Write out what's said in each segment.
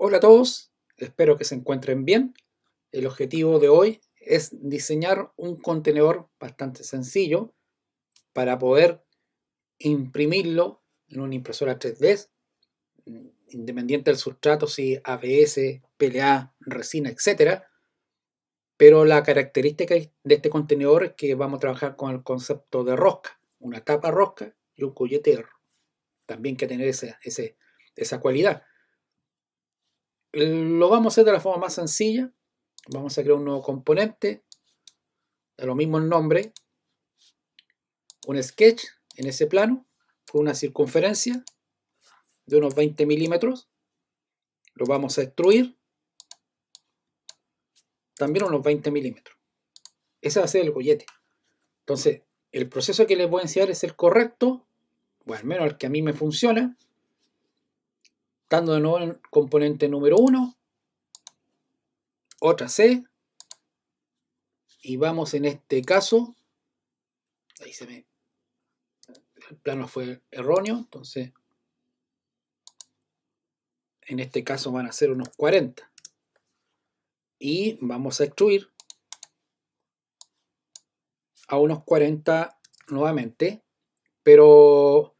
Hola a todos, espero que se encuentren bien. El objetivo de hoy es diseñar un contenedor bastante sencillo para poder imprimirlo en una impresora 3D, independiente del sustrato, si ABS, PLA, resina, etc. Pero la característica de este contenedor es que vamos a trabajar con el concepto de rosca, una tapa rosca y un colletero. También que tener esa cualidad. Lo vamos a hacer de la forma más sencilla. Vamos a crear un nuevo componente. De lo mismo el nombre. Un sketch en ese plano. Con una circunferencia de unos 20 milímetros. Lo vamos a extruir. También unos 20 milímetros. Ese va a ser el gollete. Entonces, el proceso que les voy a enseñar es el correcto. O al menos el que a mí me funciona Estando de nuevo el componente número 1, otra C, y vamos en este caso, ahí se me, el plano fue erróneo, entonces en este caso van a ser unos 40. Y vamos a extruir a unos 40 nuevamente, pero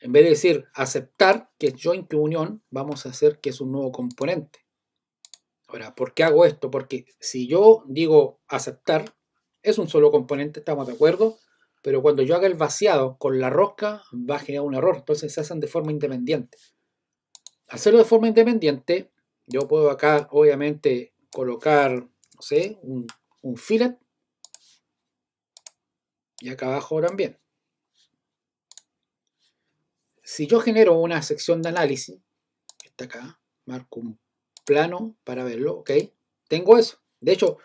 en vez de decir aceptar que es joint que unión, vamos a hacer que es un nuevo componente. Ahora, ¿por qué hago esto? Porque si yo digo aceptar, es un solo componente, estamos de acuerdo, pero cuando yo haga el vaciado con la rosca va a generar un error, entonces se hacen de forma independiente. hacerlo de forma independiente, yo puedo acá obviamente colocar, no sé, un, un fillet y acá abajo también si yo genero una sección de análisis, está acá, marco un plano para verlo, ¿ok? Tengo eso. De hecho,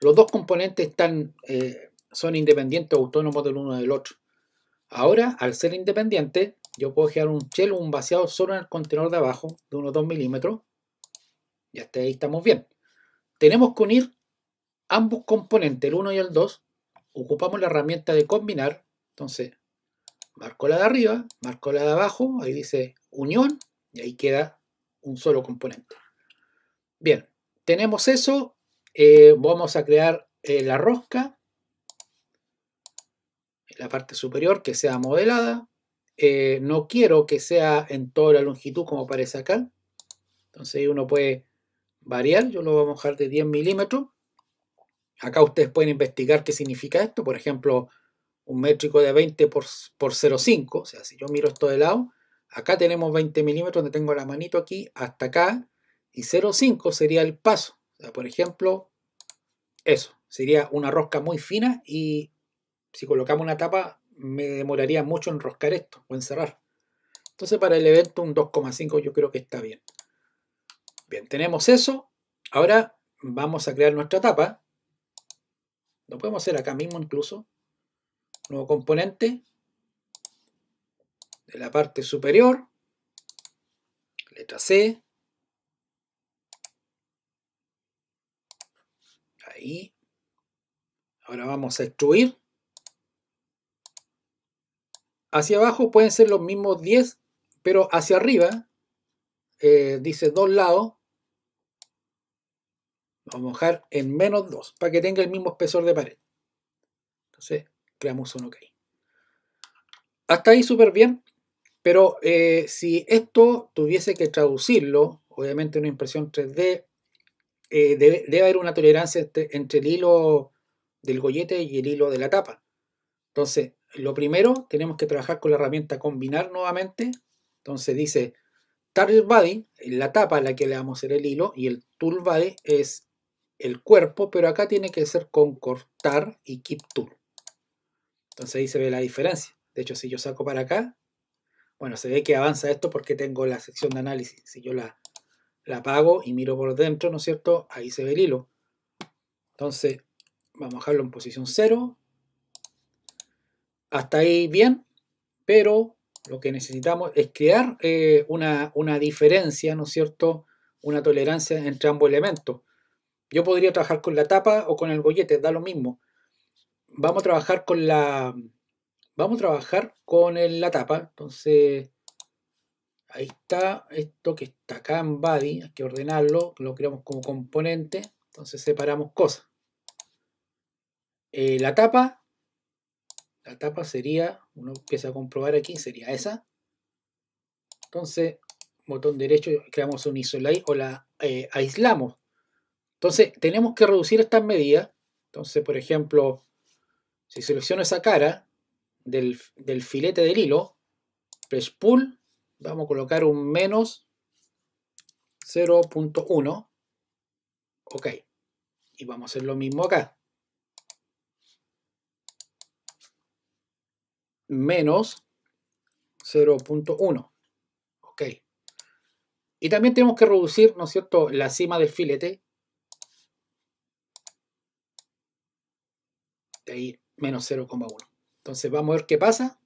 los dos componentes están, eh, son independientes o autónomos del uno del otro. Ahora, al ser independiente, yo puedo crear un chelo, un vaciado solo en el contenedor de abajo de unos 2 milímetros. Y hasta ahí estamos bien. Tenemos que unir ambos componentes, el 1 y el 2. Ocupamos la herramienta de combinar. Entonces, marco la de arriba, marco la de abajo, ahí dice unión y ahí queda un solo componente. Bien, tenemos eso, eh, vamos a crear eh, la rosca, en la parte superior que sea modelada, eh, no quiero que sea en toda la longitud como aparece acá, entonces uno puede variar, yo lo voy a mojar de 10 milímetros, acá ustedes pueden investigar qué significa esto, por ejemplo, un métrico de 20 por, 0,5, o sea, si yo miro esto de lado, acá tenemos 20 milímetros donde tengo la manito aquí hasta acá, y 0,5 sería el paso. por ejemplo, eso, sería una rosca muy fina y si colocamos una tapa me demoraría mucho enroscar esto o encerrar. Entonces para el evento un 2,5 yo creo que está bien. Bien, tenemos eso. Ahora vamos a crear nuestra tapa. Lo podemos hacer acá mismo incluso nuevo componente de la parte superior, letra C, ahí, ahora vamos a extruir, hacia abajo pueden ser los mismos 10, pero hacia arriba, eh, dice dos lados, vamos a dejar en menos 2 para que tenga el mismo espesor de pared. Entonces, creamos un OK. Hasta ahí súper bien, pero eh, si esto tuviese que traducirlo, obviamente una impresión 3D, eh, debe, haber una tolerancia este, entre, el hilo del gollete y el hilo de la tapa. Entonces, lo primero, tenemos que trabajar con la herramienta combinar nuevamente. Entonces dice target body, la tapa a la que le vamos a hacer el hilo, y el tool body es el cuerpo, pero acá tiene que ser con cortar y keep tool. Entonces ahí se ve la diferencia. De hecho, si yo saco para acá, bueno, se ve que avanza esto porque tengo la sección de análisis. Si yo la, la apago y miro por dentro, ¿no es cierto? Ahí se ve el hilo. Entonces, vamos a dejarlo en posición cero. Hasta ahí bien, pero lo que necesitamos es crear eh, una, una, diferencia, ¿no es cierto? Una tolerancia entre ambos elementos. Yo podría trabajar con la tapa o con el gollete, da lo mismo vamos a trabajar con la vamos a trabajar con la tapa entonces ahí está esto que está acá en body hay que ordenarlo lo creamos como componente entonces separamos cosas eh, la tapa la tapa sería uno empieza a comprobar aquí sería esa entonces botón derecho creamos un isolate o la eh, aislamos entonces tenemos que reducir estas medidas entonces por ejemplo si selecciono esa cara del, filete del hilo, press pull, vamos a colocar un menos 0.1. Ok. Y vamos a hacer lo mismo acá. Menos 0.1. Ok. Y también tenemos que reducir, ¿no es cierto?, la cima del filete. De ahí menos 0,1. Entonces vamos a ver qué pasa.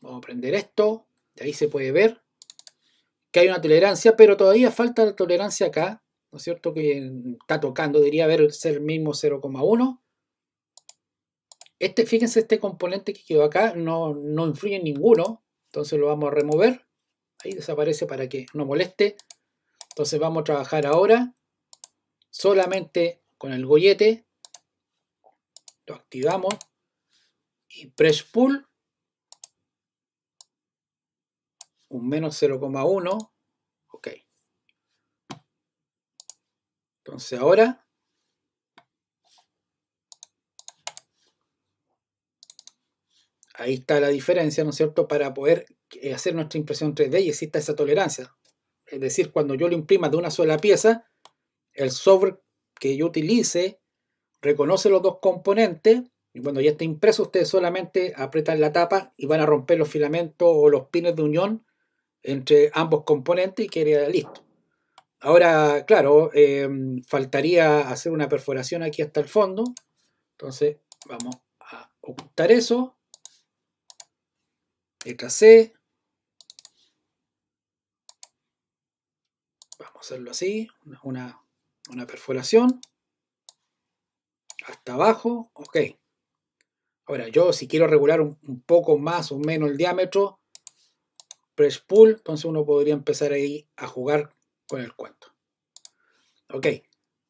Vamos a prender esto. De ahí se puede ver que hay una tolerancia, pero todavía falta la tolerancia acá. ¿No es cierto? Que está tocando, debería haber el mismo 0,1. Este, fíjense, este componente que quedó acá no, no influye en ninguno. Entonces lo vamos a remover. Ahí desaparece para que no moleste. Entonces vamos a trabajar ahora solamente con el gollete lo activamos y press pull un menos 0,1 ok entonces ahora ahí está la diferencia, ¿no es cierto?, para poder eh, hacer nuestra impresión 3D y exista esa tolerancia. Es decir, cuando yo lo imprima de una sola pieza, el software que yo utilice reconoce los dos componentes y cuando ya está impreso ustedes solamente apretan la tapa y van a romper los filamentos o los pines de unión entre ambos componentes y queda listo. Ahora, claro, eh, faltaría hacer una perforación aquí hasta el fondo. Entonces vamos a ocultar eso. Letra Vamos a hacerlo así, una, una perforación hasta abajo, ok. Ahora, yo si quiero regular un, poco más o menos el diámetro, press pull, entonces uno podría empezar ahí a jugar con el cuento. Ok,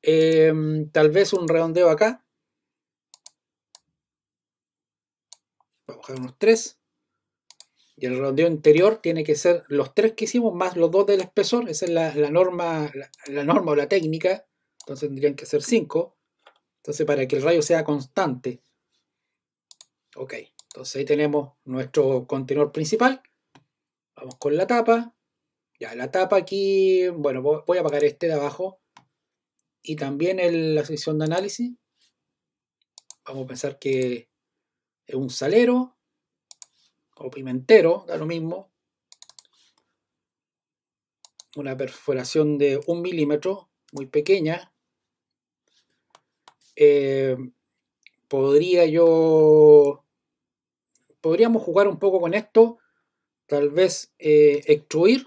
em, tal vez un redondeo acá. Vamos a bajar unos 3. Y el redondeo interior tiene que ser los tres que hicimos más los dos del espesor. Esa es la, norma, la, la norma o la técnica. Entonces tendrían que ser 5. Entonces, para que el rayo sea constante. Ok, entonces ahí tenemos nuestro contenedor principal. Vamos con la tapa. Ya, la tapa aquí, bueno, voy a apagar este de abajo. Y también la sección de análisis. Vamos a pensar que es un salero o pimentero, da lo mismo. Una perforación de un milímetro, muy pequeña, eh, podría yo, podríamos jugar un poco con esto, tal vez eh, extruir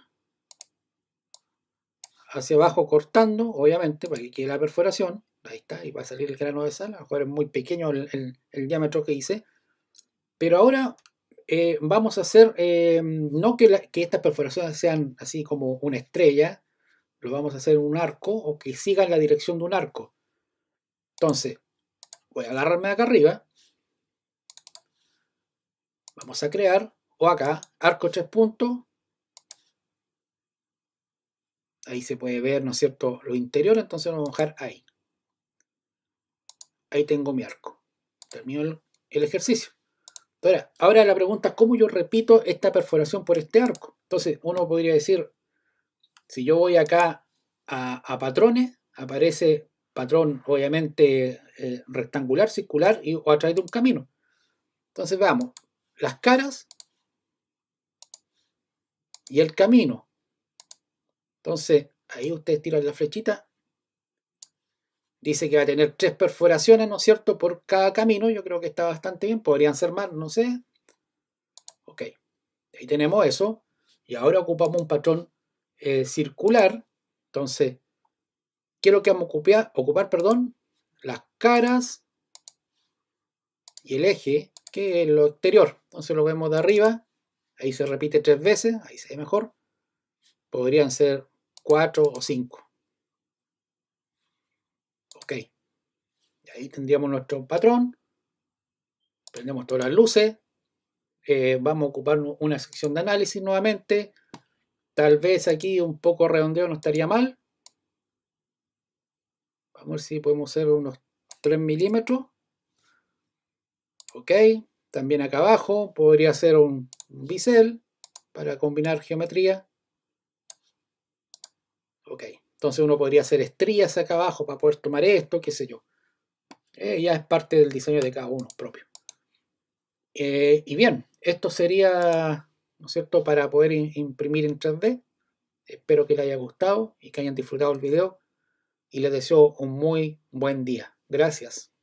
hacia abajo cortando, obviamente, para que quede la perforación, ahí está, y va a salir el grano de sal, a lo mejor es muy pequeño el, diámetro que hice, pero ahora eh, vamos a hacer, no que, que, estas perforaciones sean así como una estrella, lo vamos a hacer un arco o que sigan la dirección de un arco. Entonces, voy a agarrarme acá arriba. Vamos a crear, o acá, arco 3 puntos. Ahí se puede ver, ¿no es cierto?, lo interior, entonces vamos a dejar ahí. Ahí tengo mi arco. Termino el, ejercicio. Ahora, ahora la pregunta es cómo yo repito esta perforación por este arco. Entonces, uno podría decir, si yo voy acá a patrones, aparece patrón obviamente eh, rectangular, circular y, o a través de un camino. Entonces vamos, las caras y el camino. Entonces ahí ustedes tiran la flechita. Dice que va a tener tres perforaciones, ¿no es cierto?, por cada camino. Yo creo que está bastante bien. Podrían ser más, no sé. Ok, ahí tenemos eso. Y ahora ocupamos un patrón eh, circular. Entonces, quiero que vamos a ocupar, ocupar perdón, las caras y el eje, que es lo exterior. Entonces lo vemos de arriba, ahí se repite tres veces, ahí se ve mejor. Podrían ser cuatro o cinco. Ok. Y ahí tendríamos nuestro patrón. Prendemos todas las luces. Eh, vamos a ocupar una sección de análisis nuevamente. Tal vez aquí un poco redondeo no estaría mal. Vamos a ver si podemos hacer unos 3 milímetros. Ok. También acá abajo podría hacer un bisel para combinar geometría. Ok. Entonces uno podría hacer estrías acá abajo para poder tomar esto, qué sé yo. Eh, ya es parte del diseño de cada uno propio. Eh, y bien, esto sería, ¿no es cierto?, para poder imprimir en 3D. Espero que les haya gustado y que hayan disfrutado el video y les deseo un muy buen día. Gracias.